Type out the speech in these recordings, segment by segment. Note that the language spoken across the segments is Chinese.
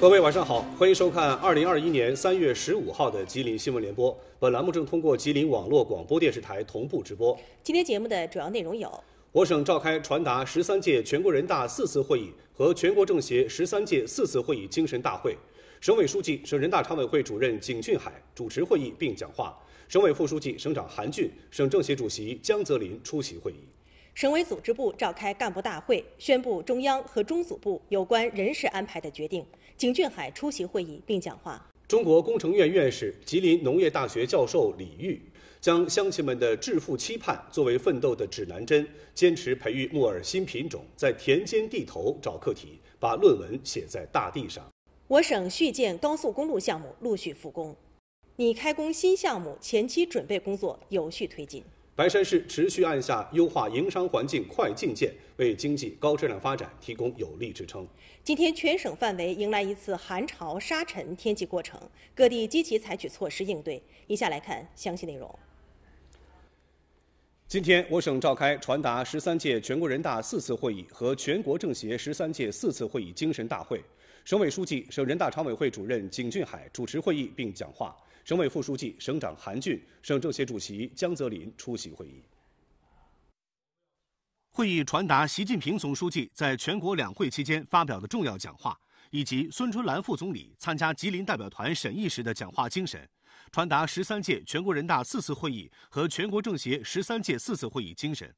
各位晚上好，欢迎收看二零二一年三月十五号的吉林新闻联播。本栏目正通过吉林网络广播电视台同步直播。今天节目的主要内容有：我省召开传达十三届全国人大四次会议和全国政协十三届四次会议精神大会，省委书记、省人大常委会主任景俊海主持会议并讲话，省委副书记、省长韩俊，省政协主席江泽林出席会议。省委组织部召开干部大会，宣布中央和中组部有关人事安排的决定。景俊海出席会议并讲话。中国工程院院士、吉林农业大学教授李玉，将乡亲们的致富期盼作为奋斗的指南针，坚持培育木耳新品种，在田间地头找课题，把论文写在大地上。我省续建高速公路项目陆续复工，拟开工新项目前期准备工作有序推进。白山市持续按下优化营商环境快进键，为经济高质量发展提供有力支撑。今天，全省范围迎来一次寒潮沙尘天气过程，各地积极采取措施应对。以下来看详细内容。今天，我省召开传达十三届全国人大四次会议和全国政协十三届四次会议精神大会。省委书记、省人大常委会主任景俊海主持会议并讲话，省委副书记、省长韩俊、省政协主席江泽林出席会议。会议传达习近平总书记在全国两会期间发表的重要讲话，以及孙春兰副总理参加吉林代表团审议时的讲话精神，传达十三届全国人大四次会议和全国政协十三届四次会议精神。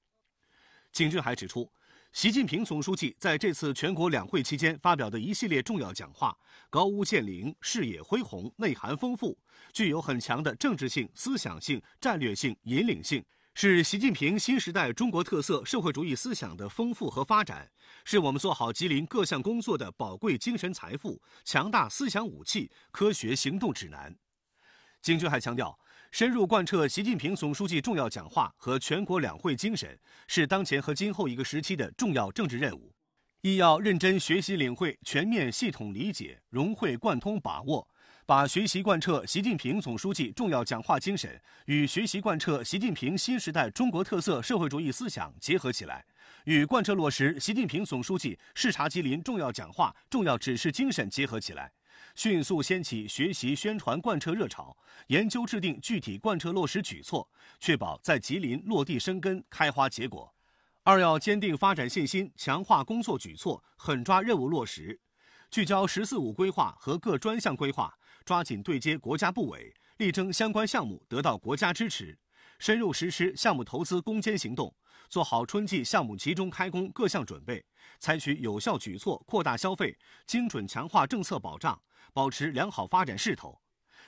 景俊海指出。习近平总书记在这次全国两会期间发表的一系列重要讲话，高屋建瓴、视野恢宏、内涵丰富，具有很强的政治性、思想性、战略性、引领性，是习近平新时代中国特色社会主义思想的丰富和发展，是我们做好吉林各项工作的宝贵精神财富、强大思想武器、科学行动指南。景俊还强调。深入贯彻习近平总书记重要讲话和全国两会精神，是当前和今后一个时期的重要政治任务。一要认真学习领会、全面系统理解、融会贯通把握，把学习贯彻习近平总书记重要讲话精神与学习贯彻习近平新时代中国特色社会主义思想结合起来，与贯彻落实习近平总书记视察吉林重要讲话重要指示精神结合起来。迅速掀起学习宣传贯彻热潮，研究制定具体贯彻落实举措，确保在吉林落地生根、开花结果。二要坚定发展信心，强化工作举措，狠抓任务落实，聚焦“十四五”规划和各专项规划，抓紧对接国家部委，力争相关项目得到国家支持，深入实施项目投资攻坚行动，做好春季项目集中开工各项准备，采取有效举措扩大消费，精准强化政策保障。保持良好发展势头，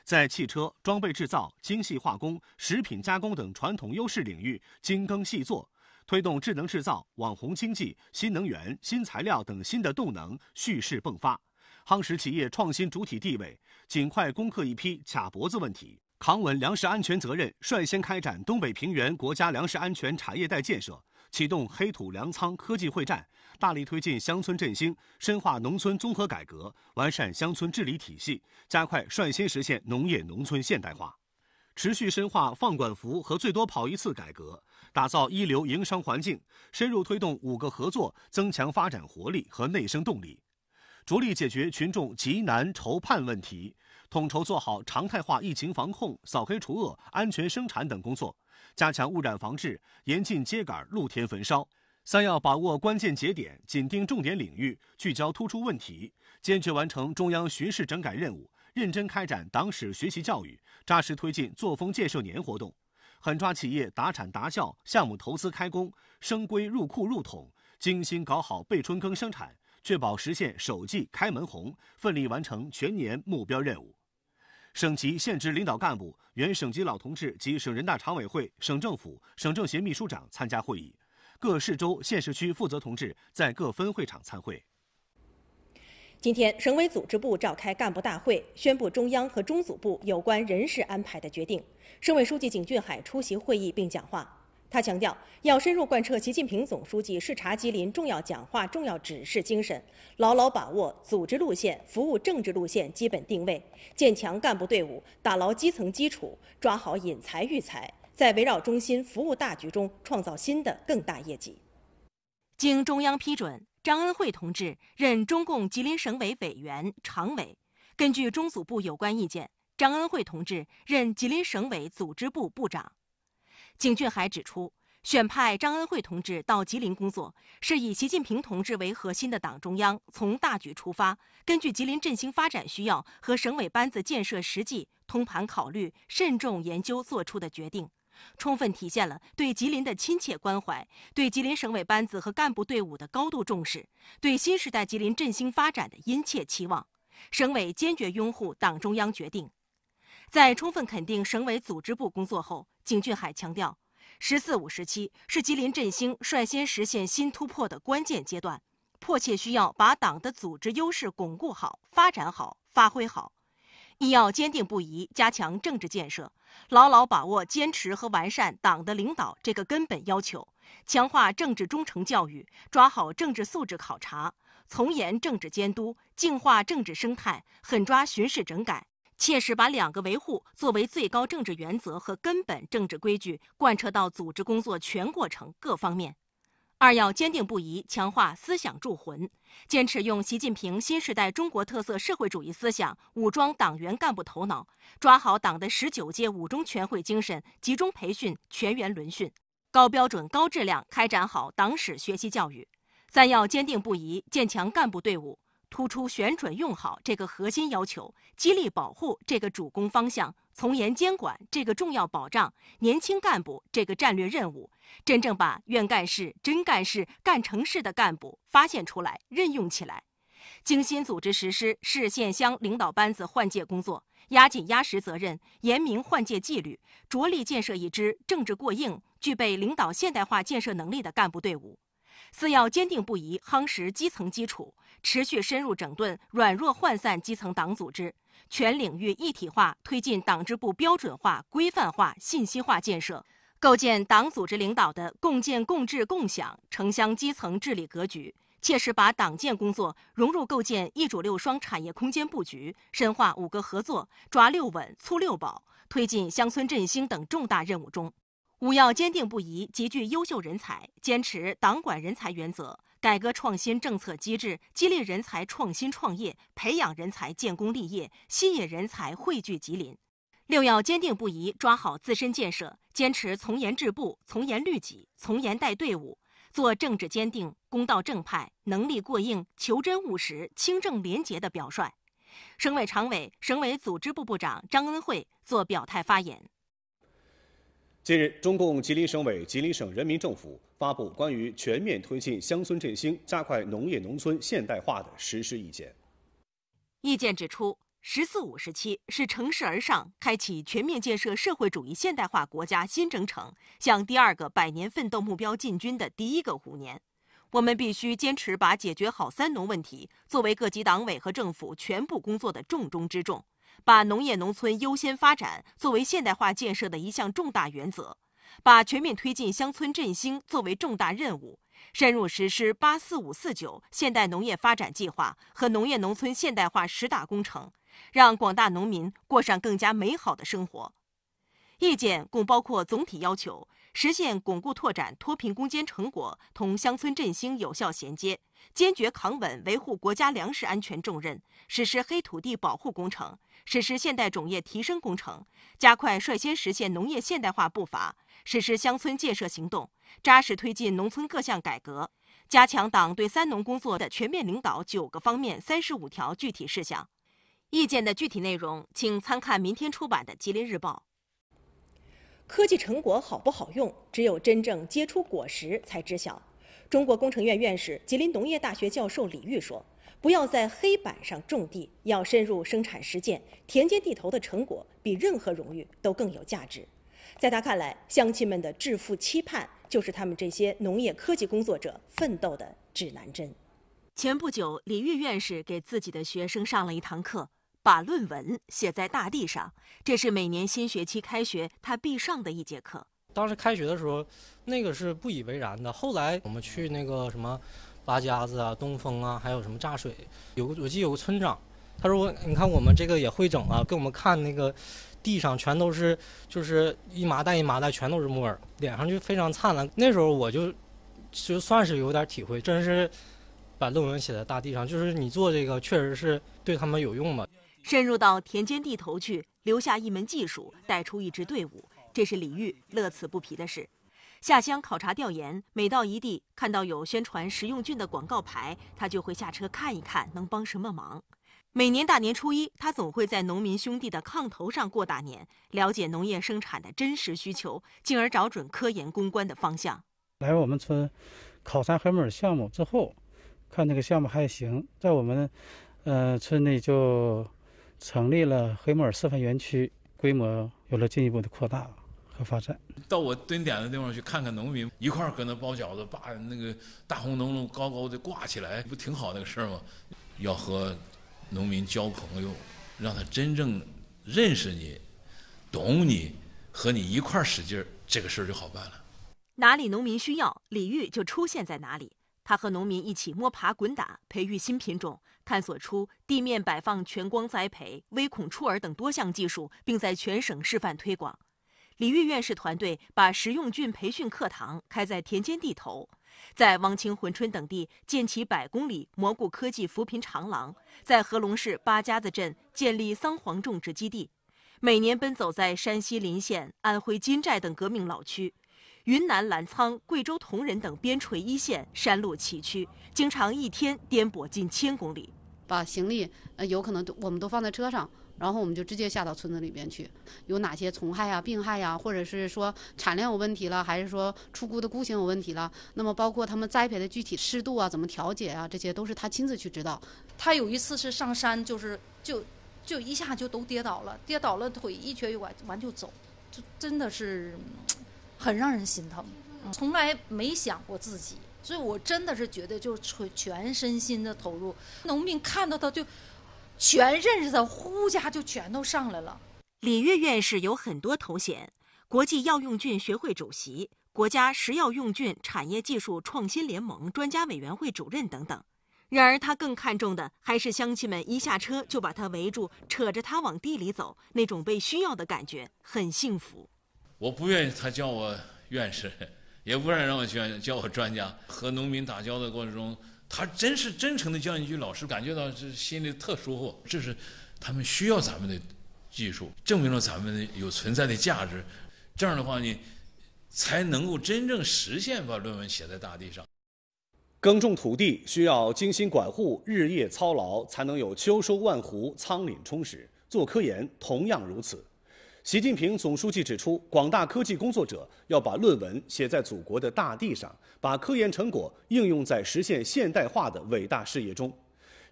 在汽车、装备制造、精细化工、食品加工等传统优势领域精耕细作，推动智能制造、网红经济、新能源、新材料等新的动能蓄势迸发，夯实企业创新主体地位，尽快攻克一批卡脖子问题，扛稳粮食安全责任，率先开展东北平原国家粮食安全产业带建设，启动黑土粮仓科技会战。大力推进乡村振兴，深化农村综合改革，完善乡村治理体系，加快率先实现农业农村现代化。持续深化放管服和最多跑一次改革，打造一流营商环境，深入推动五个合作，增强发展活力和内生动力。着力解决群众急难愁盼问题，统筹做好常态化疫情防控、扫黑除恶、安全生产等工作，加强污染防治，严禁秸秆露天焚烧。三要把握关键节点，紧盯重点领域，聚焦突出问题，坚决完成中央巡视整改任务，认真开展党史学习教育，扎实推进作风建设年活动，狠抓企业达产达效、项目投资开工、升规入库入统，精心搞好备春耕生产，确保实现首季开门红，奋力完成全年目标任务。省级、县（直领导干部、原省级老同志及省人大常委会、省政府、省政协秘书长参加会议。各市州、县市区负责同志在各分会场参会。今天，省委组织部召开干部大会，宣布中央和中组部有关人事安排的决定。省委书记景俊海出席会议并讲话。他强调，要深入贯彻习近平总书记视察吉林重要讲话重要指示精神，牢牢把握组织路线服务政治路线基本定位，建强干部队伍，打牢基层基础，抓好引才育才。在围绕中心、服务大局中创造新的更大业绩。经中央批准，张恩惠同志任中共吉林省委委员、常委。根据中组部有关意见，张恩惠同志任吉林省委组织部部长。景俊海指出，选派张恩惠同志到吉林工作，是以习近平同志为核心的党中央从大局出发，根据吉林振兴发展需要和省委班子建设实际，通盘考虑、慎重研究做出的决定。充分体现了对吉林的亲切关怀，对吉林省委班子和干部队伍的高度重视，对新时代吉林振兴发展的殷切期望。省委坚决拥护党中央决定，在充分肯定省委组织部工作后，景俊海强调，“十四五”时期是吉林振兴率先实现新突破的关键阶段，迫切需要把党的组织优势巩固好、发展好、发挥好。一要坚定不移加强政治建设，牢牢把握坚持和完善党的领导这个根本要求，强化政治忠诚教育，抓好政治素质考察，从严政治监督，净化政治生态，狠抓巡视整改，切实把“两个维护”作为最高政治原则和根本政治规矩，贯彻到组织工作全过程各方面。二要坚定不移强化思想铸魂，坚持用习近平新时代中国特色社会主义思想武装党员干部头脑，抓好党的十九届五中全会精神集中培训全员轮训，高标准高质量开展好党史学习教育。三要坚定不移建强干部队伍。突出选准用好这个核心要求，激励保护这个主攻方向，从严监管这个重要保障，年轻干部这个战略任务，真正把愿干事、真干事、干成事的干部发现出来、任用起来。精心组织实施市县乡领导班子换届工作，压紧压实责任，严明换届纪律，着力建设一支政治过硬、具备领导现代化建设能力的干部队伍。四要坚定不移夯实基层基础。持续深入整顿软弱涣散基层党组织，全领域一体化推进党支部标准化、规范化、信息化建设，构建党组织领导的共建、共治、共享城乡基层治理格局，切实把党建工作融入构建“一主六双”产业空间布局，深化五个合作，抓六稳、促六保，推进乡村振兴等重大任务中。五要坚定不移集聚优秀人才，坚持党管人才原则。改革创新政策机制，激励人才创新创业，培养人才建功立业，吸引人才汇聚吉林。六要坚定不移抓好自身建设，坚持从严治部、从严律己、从严带队伍，做政治坚定、公道正派、能力过硬、求真务实、清正廉洁的表率。省委常委、省委组织部部长张恩惠作表态发言。近日，中共吉林省委、吉林省人民政府发布关于全面推进乡村振兴、加快农业农村现代化的实施意见。意见指出，“十四五”时期是乘势而上，开启全面建设社会主义现代化国家新征程、向第二个百年奋斗目标进军的第一个五年。我们必须坚持把解决好“三农”问题作为各级党委和政府全部工作的重中之重。把农业农村优先发展作为现代化建设的一项重大原则，把全面推进乡村振兴作为重大任务，深入实施“八四五四九”现代农业发展计划和农业农村现代化十大工程，让广大农民过上更加美好的生活。意见共包括总体要求。实现巩固拓展脱贫攻坚成果同乡村振兴有效衔接，坚决扛稳维护国家粮食安全重任，实施黑土地保护工程，实施现代种业提升工程，加快率先实现农业现代化步伐，实施乡村建设行动，扎实推进农村各项改革，加强党对“三农”工作的全面领导，九个方面三十五条具体事项，意见的具体内容，请参看明天出版的《吉林日报》。科技成果好不好用，只有真正结出果实才知晓。中国工程院院士、吉林农业大学教授李玉说：“不要在黑板上种地，要深入生产实践，田间地头的成果比任何荣誉都更有价值。”在他看来，乡亲们的致富期盼就是他们这些农业科技工作者奋斗的指南针。前不久，李玉院士给自己的学生上了一堂课。把论文写在大地上，这是每年新学期开学他必上的一节课。当时开学的时候，那个是不以为然的。后来我们去那个什么，八家子啊、东风啊，还有什么炸水，有个我记得有个村长，他说：“你看我们这个也会整啊，给我们看那个，地上全都是，就是一麻袋一麻袋全都是木耳，脸上就非常灿烂。”那时候我就，就算是有点体会，真是，把论文写在大地上，就是你做这个确实是对他们有用嘛。深入到田间地头去，留下一门技术，带出一支队伍，这是李玉乐此不疲的事。下乡考察调研，每到一地，看到有宣传食用菌的广告牌，他就会下车看一看，能帮什么忙。每年大年初一，他总会在农民兄弟的炕头上过大年，了解农业生产的真实需求，进而找准科研攻关的方向。来我们村考察黑木耳项目之后，看这个项目还行，在我们呃村内就。成立了黑木耳示范园区，规模有了进一步的扩大和发展。到我蹲点的地方去看看农民，一块儿搁那包饺子，把那个大红灯笼高高的挂起来，不挺好那个事儿吗？要和农民交朋友，让他真正认识你，懂你，和你一块儿使劲儿，这个事儿就好办了。哪里农民需要，李玉就出现在哪里。他和农民一起摸爬滚打，培育新品种。探索出地面摆放全光栽培、微孔触耳等多项技术，并在全省示范推广。李玉院士团队把食用菌培训课堂开在田间地头，在汪清、珲春等地建起百公里蘑菇科技扶贫长廊，在合龙市八家子镇建立桑黄种植基地，每年奔走在山西临县、安徽金寨等革命老区。云南澜沧、贵州铜仁等边陲一线山路崎岖，经常一天颠簸近千公里。把行李呃有可能都我们都放在车上，然后我们就直接下到村子里边去。有哪些虫害啊、病害呀，或者是说产量有问题了，还是说出菇的菇型有问题了？那么包括他们栽培的具体湿度啊、怎么调节啊，这些都是他亲自去指导。他有一次是上山，就是就就一下就都跌倒了，跌倒了腿一瘸一拐，完就走，就真的是。很让人心疼，从来没想过自己，所以我真的是觉得就全全身心的投入。农民看到他就，全认识他，呼家就全都上来了。李跃院士有很多头衔，国际药用菌学会主席，国家食药用菌产业技术创新联盟专家委员会主任等等。然而他更看重的还是乡亲们一下车就把他围住，扯着他往地里走，那种被需要的感觉很幸福。我不愿意他叫我院士，也不愿意让我专叫我专家。和农民打交道过程中，他真是真诚的叫一句老师，感觉到这心里特舒服。这是他们需要咱们的技术，证明了咱们有存在的价值。这样的话呢，才能够真正实现把论文写在大地上。耕种土地需要精心管护、日夜操劳，才能有秋收万斛、仓廪充实。做科研同样如此。习近平总书记指出，广大科技工作者要把论文写在祖国的大地上，把科研成果应用在实现现代化的伟大事业中。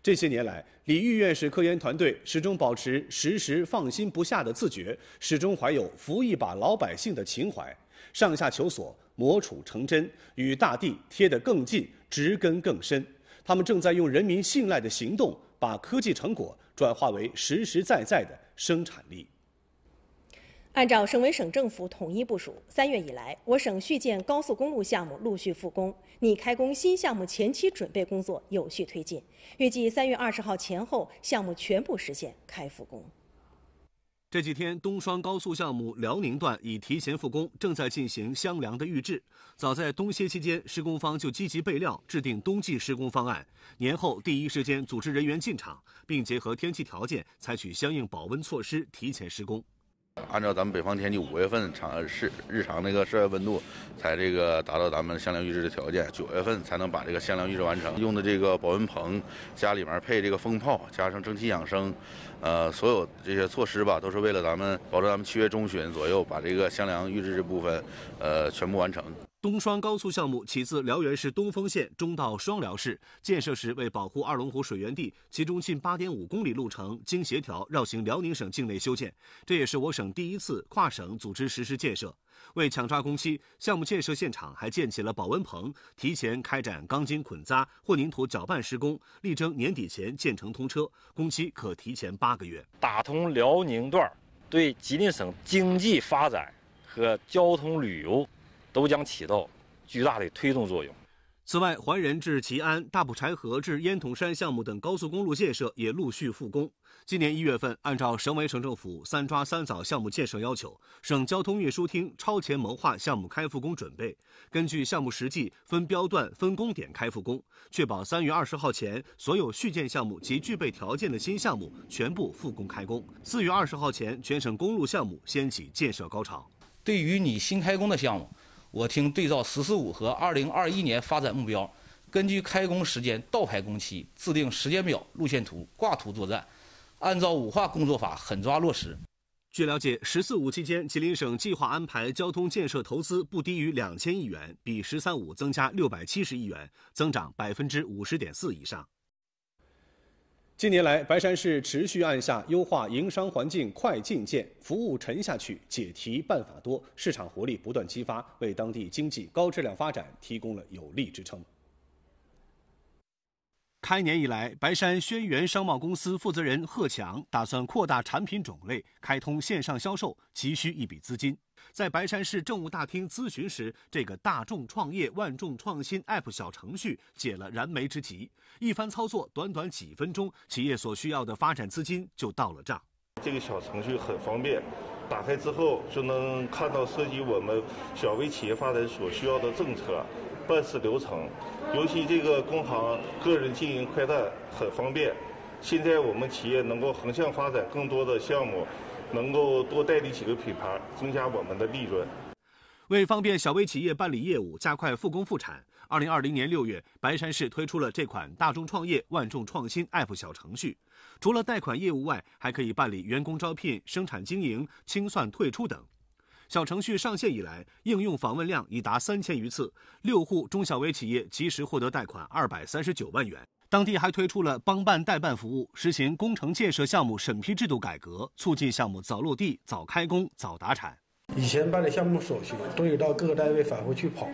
这些年来，李玉院士科研团队始终保持时时放心不下的自觉，始终怀有扶一把老百姓的情怀，上下求索，磨杵成针，与大地贴得更近，植根更深。他们正在用人民信赖的行动，把科技成果转化为实实在在的生产力。按照省委省政府统一部署，三月以来，我省续建高速公路项目陆续复工，拟开工新项目前期准备工作有序推进，预计三月二十号前后项目全部实现开复工。这几天，东双高速项目辽宁段已提前复工，正在进行箱梁的预制。早在冬歇期间，施工方就积极备料，制定冬季施工方案，年后第一时间组织人员进场，并结合天气条件，采取相应保温措施，提前施工。按照咱们北方天气，五月份常是日常那个室外温度，才这个达到咱们香梁预制的条件。九月份才能把这个香梁预制完成，用的这个保温棚，家里面配这个风炮，加上蒸汽养生，呃，所有这些措施吧，都是为了咱们保证咱们七月中旬左右把这个香梁预制这部分，呃，全部完成。东双高速项目起自辽源市东丰县，中到双辽市。建设时为保护二龙湖水源地，其中近八点五公里路程经协调绕行辽宁省境内修建。这也是我省第一次跨省组织实施建设。为抢抓工期，项目建设现场还建起了保温棚，提前开展钢筋捆扎、混凝土搅拌施工，力争年底前建成通车，工期可提前八个月。打通辽宁段，对吉林省经济发展和交通旅游。都将起到巨大的推动作用。此外，怀仁至吉安、大埔柴河至烟筒山项目等高速公路建设也陆续复工。今年一月份，按照省委省政府“三抓三早”项目建设要求，省交通运输厅超前谋划项目开复工准备，根据项目实际，分标段、分工点开复工，确保三月二十号前所有续建项目及具备条件的新项目全部复工开工。四月二十号前，全省公路项目掀起建设高潮。对于你新开工的项目。我厅对照“十四五”和二零二一年发展目标，根据开工时间倒排工期，制定时间表、路线图、挂图作战，按照五化工作法狠抓落实。据了解，“十四五”期间，吉林省计划安排交通建设投资不低于两千亿元，比“十三五”增加六百七十亿元，增长百分之五十点四以上。近年来，白山市持续按下优化营商环境快进键，服务沉下去，解题办法多，市场活力不断激发，为当地经济高质量发展提供了有力支撑。开年以来，白山轩辕商贸公司负责人贺强打算扩大产品种类，开通线上销售，急需一笔资金。在白山市政务大厅咨询时，这个“大众创业万众创新 ”App 小程序解了燃眉之急。一番操作，短短几分钟，企业所需要的发展资金就到了账。这个小程序很方便，打开之后就能看到涉及我们小微企业发展所需要的政策、办事流程，尤其这个工行个人经营快贷很方便。现在我们企业能够横向发展更多的项目。能够多代理几个品牌，增加我们的利润。为方便小微企业办理业务，加快复工复产，2020年6月，白山市推出了这款“大众创业万众创新 ”App 小程序。除了贷款业务外，还可以办理员工招聘、生产经营、清算退出等。小程序上线以来，应用访问量已达三千余次，六户中小微企业及时获得贷款二百三十九万元。当地还推出了帮办代办服务，实行工程建设项目审批制度改革，促进项目早落地、早开工、早达产。以前办的项目手续，都得到各个单位反复去跑。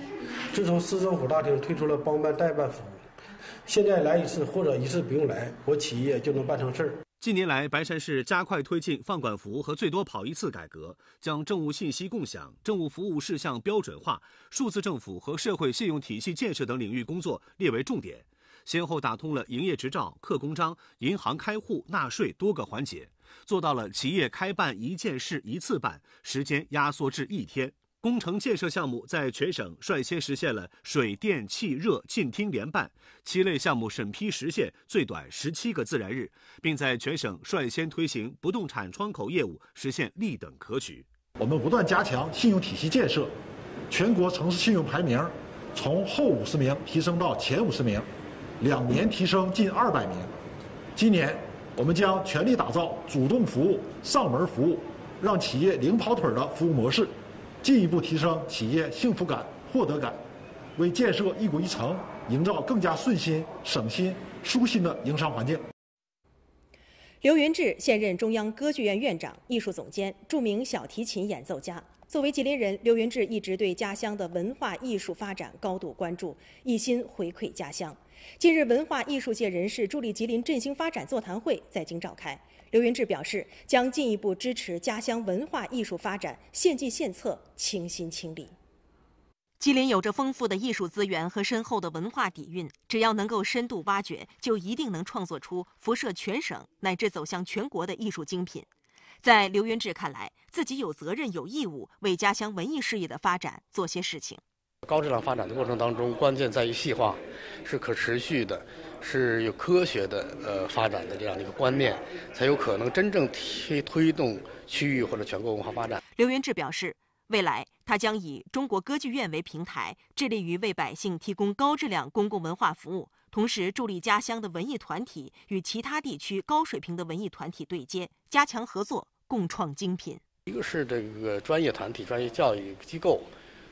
自从市政府大厅推出了帮办代办服务，现在来一次或者一次不用来，我企业就能办成事儿。近年来，白山市加快推进放管服和最多跑一次改革，将政务信息共享、政务服务事项标准化、数字政府和社会信用体系建设等领域工作列为重点。先后打通了营业执照刻公章、银行开户、纳税多个环节，做到了企业开办一件事一次办，时间压缩至一天。工程建设项目在全省率先实现了水电气热进厅联办，七类项目审批时限最短十七个自然日，并在全省率先推行不动产窗口业务，实现立等可取。我们不断加强信用体系建设，全国城市信用排名从后五十名提升到前五十名。两年提升近二百名，今年我们将全力打造主动服务、上门服务，让企业零跑腿的服务模式，进一步提升企业幸福感、获得感，为建设一国一城，营造更加顺心、省心、舒心的营商环境。刘云志现任中央歌剧院院长、艺术总监，著名小提琴演奏家。作为吉林人，刘云志一直对家乡的文化艺术发展高度关注，一心回馈家乡。近日，文化艺术界人士助力吉林振兴发展座谈会在京召开。刘云志表示，将进一步支持家乡文化艺术发展，献计献策，倾心倾力。吉林有着丰富的艺术资源和深厚的文化底蕴，只要能够深度挖掘，就一定能创作出辐射全省乃至走向全国的艺术精品。在刘云志看来，自己有责任、有义务为家乡文艺事业的发展做些事情。高质量发展的过程当中，关键在于细化，是可持续的，是有科学的呃发展的这样的一个观念，才有可能真正推推动区域或者全国文化发展。刘云志表示，未来他将以中国歌剧院为平台，致力于为百姓提供高质量公共文化服务，同时助力家乡的文艺团体与其他地区高水平的文艺团体对接，加强合作，共创精品。一个是这个专业团体、专业教育机构。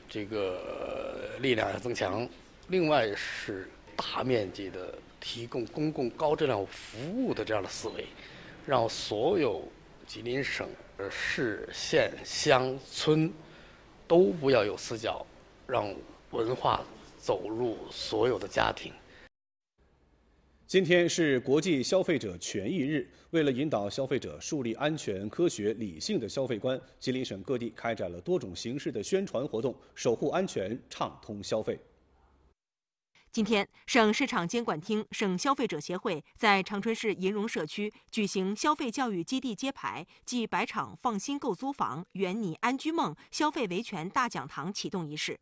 这个力量要增强，另外是大面积的提供公共高质量服务的这样的思维，让所有吉林省市县乡村都不要有死角，让文化走入所有的家庭。今天是国际消费者权益日，为了引导消费者树立安全、科学、理性的消费观，吉林省各地开展了多种形式的宣传活动，守护安全，畅通消费。今天，省市场监管厅、省消费者协会在长春市银荣社区举行消费教育基地揭牌暨百场放心购租房圆你安居梦消费维权大讲堂启动仪式。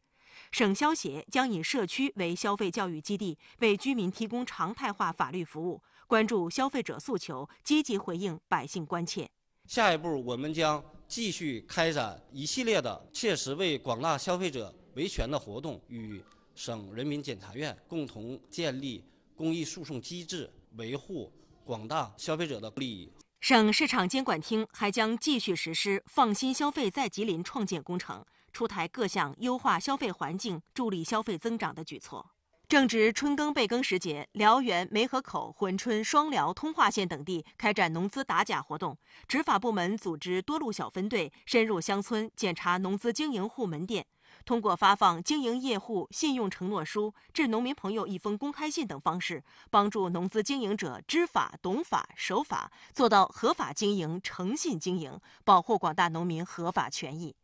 省消协将以社区为消费教育基地，为居民提供常态化法律服务，关注消费者诉求，积极回应百姓关切。下一步，我们将继续开展一系列的切实为广大消费者维权的活动，与省人民检察院共同建立公益诉讼机制，维护广大消费者的利益。省市场监管厅还将继续实施“放心消费在吉林”创建工程。出台各项优化消费环境、助力消费增长的举措。正值春耕备耕时节，辽源、梅河口、珲春、双辽、通化县等地开展农资打假活动。执法部门组织多路小分队深入乡村检查农资经营户门店，通过发放经营业户信用承诺书、致农民朋友一封公开信等方式，帮助农资经营者知法、懂法、守法，做到合法经营、诚信经营，保护广大农民合法权益。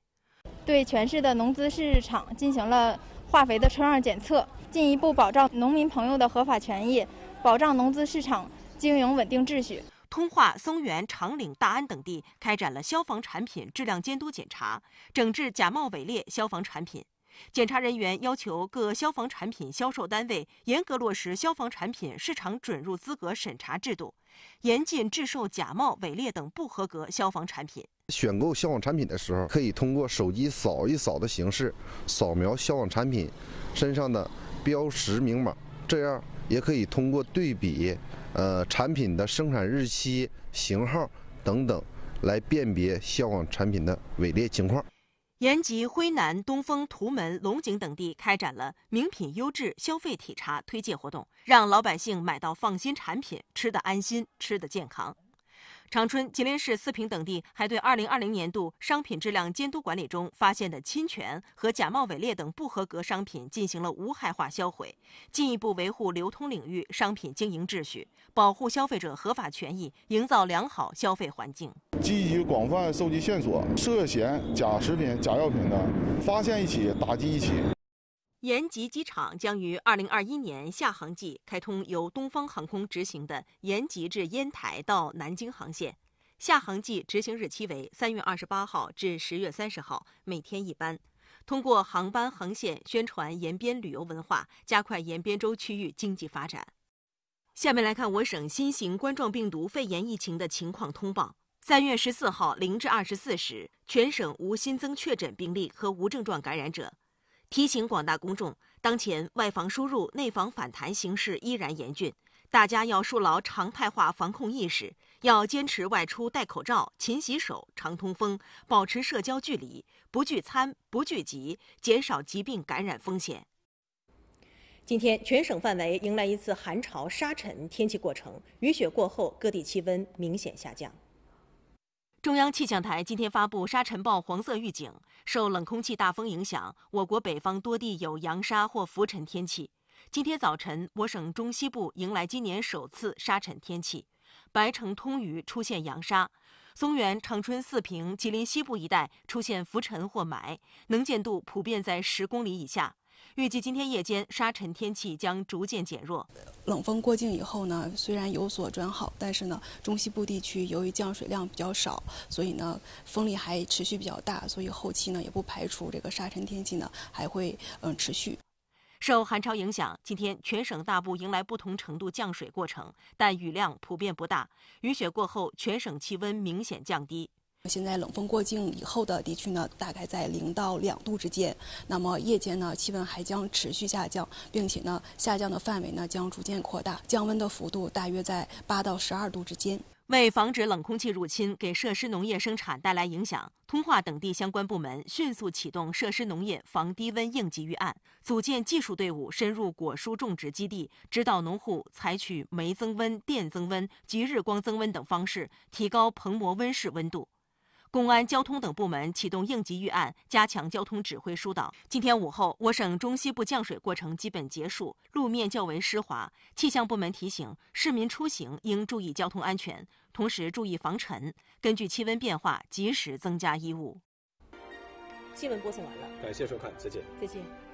对全市的农资市场进行了化肥的抽样检测，进一步保障农民朋友的合法权益，保障农资市场经营稳定秩序。通化、松原、长岭、大安等地开展了消防产品质量监督检查，整治假冒伪劣消防产品。检查人员要求各消防产品销售单位严格落实消防产品市场准入资格审查制度，严禁制售假冒伪劣等不合格消防产品。选购消防产品的时候，可以通过手机扫一扫的形式，扫描消防产品身上的标识、明码，这样也可以通过对比，呃，产品的生产日期、型号等等，来辨别消防产品的伪劣情况。延吉、辉南、东风、图门、龙井等地开展了名品优质消费体察推介活动，让老百姓买到放心产品，吃得安心，吃得健康。长春、吉林市、四平等地还对二零二零年度商品质量监督管理中发现的侵权和假冒伪劣等不合格商品进行了无害化销毁，进一步维护流通领域商品经营秩序，保护消费者合法权益，营造良好消费环境。积极广泛收集线索，涉嫌假食品、假药品的，发现一起，打击一起。延吉机场将于二零二一年夏航季开通由东方航空执行的延吉至烟台到南京航线，夏航季执行日期为三月二十八号至十月三十号，每天一班。通过航班航线宣传延边旅游文化，加快延边州区域经济发展。下面来看我省新型冠状病毒肺炎疫情的情况通报：三月十四号零至二十四时，全省无新增确诊病例和无症状感染者。提醒广大公众，当前外防输入、内防反弹形势依然严峻，大家要树牢常态化防控意识，要坚持外出戴口罩、勤洗手、常通风，保持社交距离，不聚餐、不聚集，减少疾病感染风险。今天，全省范围迎来一次寒潮沙尘天气过程，雨雪过后，各地气温明显下降。中央气象台今天发布沙尘暴黄色预警。受冷空气大风影响，我国北方多地有扬沙或浮尘天气。今天早晨，我省中西部迎来今年首次沙尘天气，白城、通榆出现扬沙，松原、长春、四平、吉林西部一带出现浮尘或霾，能见度普遍在十公里以下。预计今天夜间沙尘天气将逐渐减弱，冷风过境以后呢，虽然有所转好，但是呢，中西部地区由于降水量比较少，所以呢，风力还持续比较大，所以后期呢，也不排除这个沙尘天气呢还会嗯持续。受寒潮影响，今天全省大部迎来不同程度降水过程，但雨量普遍不大。雨雪过后，全省气温明显降低。现在冷风过境以后的地区呢，大概在零到两度之间。那么夜间呢，气温还将持续下降，并且呢，下降的范围呢将逐渐扩大，降温的幅度大约在八到十二度之间。为防止冷空气入侵给设施农业生产带来影响，通化等地相关部门迅速启动设施农业防低温应急预案，组建技术队伍深入果蔬种植基地，指导农户采取煤增温、电增温及日光增温等方式，提高棚膜温室温度。公安、交通等部门启动应急预案，加强交通指挥疏导。今天午后，我省中西部降水过程基本结束，路面较为湿滑。气象部门提醒市民出行应注意交通安全，同时注意防尘，根据气温变化及时增加衣物。新闻播送完了，感谢收看，再见，再见。